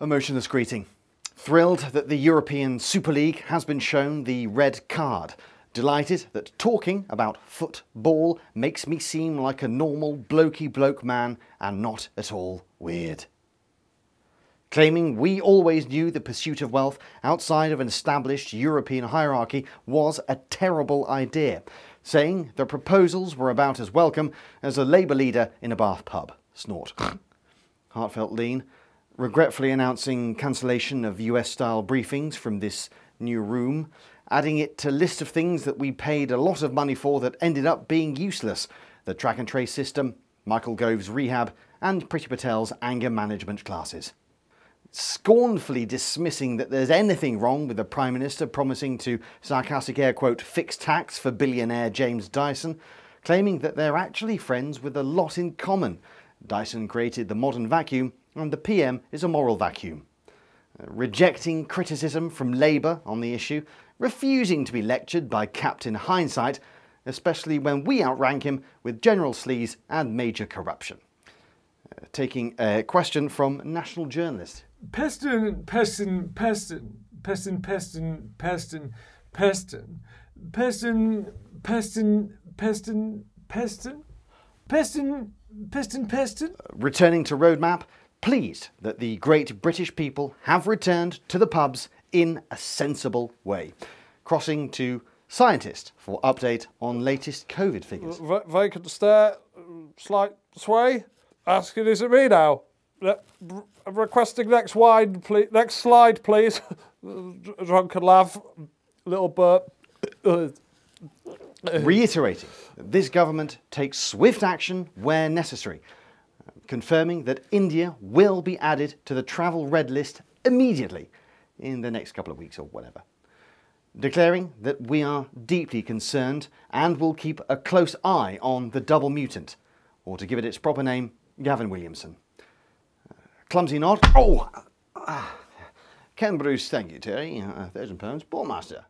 Emotionless greeting. Thrilled that the European Super League has been shown the red card. Delighted that talking about football makes me seem like a normal blokey bloke man and not at all weird. Claiming we always knew the pursuit of wealth outside of an established European hierarchy was a terrible idea, saying the proposals were about as welcome as a Labour leader in a bath pub. Snort. Heartfelt lean regretfully announcing cancellation of US style briefings from this new room, adding it to list of things that we paid a lot of money for that ended up being useless the track and trace system, Michael Gove's rehab, and Pretty Patel's anger management classes. Scornfully dismissing that there's anything wrong with the Prime Minister promising to sarcastic air quote fix tax for billionaire James Dyson, claiming that they're actually friends with a lot in common. Dyson created the modern vacuum and the PM is a moral vacuum. Rejecting criticism from Labour on the issue, refusing to be lectured by Captain Hindsight, especially when we outrank him with general sleaze and major corruption. Uh, taking a question from national journalist. Peston, Peston, Peston, Peston, Peston, Peston, Peston, Peston, Peston, Peston, Peston, Peston, Peston, Peston. returning to roadmap, pleased that the great British people have returned to the pubs in a sensible way. Crossing to scientist for update on latest COVID figures. V vacant stare, slight sway, asking is it me now? requesting next wine, Next slide, please. Drunken laugh, little burp. Reiterating, this government takes swift action where necessary confirming that India will be added to the travel red list immediately in the next couple of weeks or whatever, declaring that we are deeply concerned and will keep a close eye on the double mutant, or to give it its proper name, Gavin Williamson. Uh, clumsy nod. Oh! Ah. Ken Bruce, thank you, Terry. Uh, thousand pounds. Ballmaster.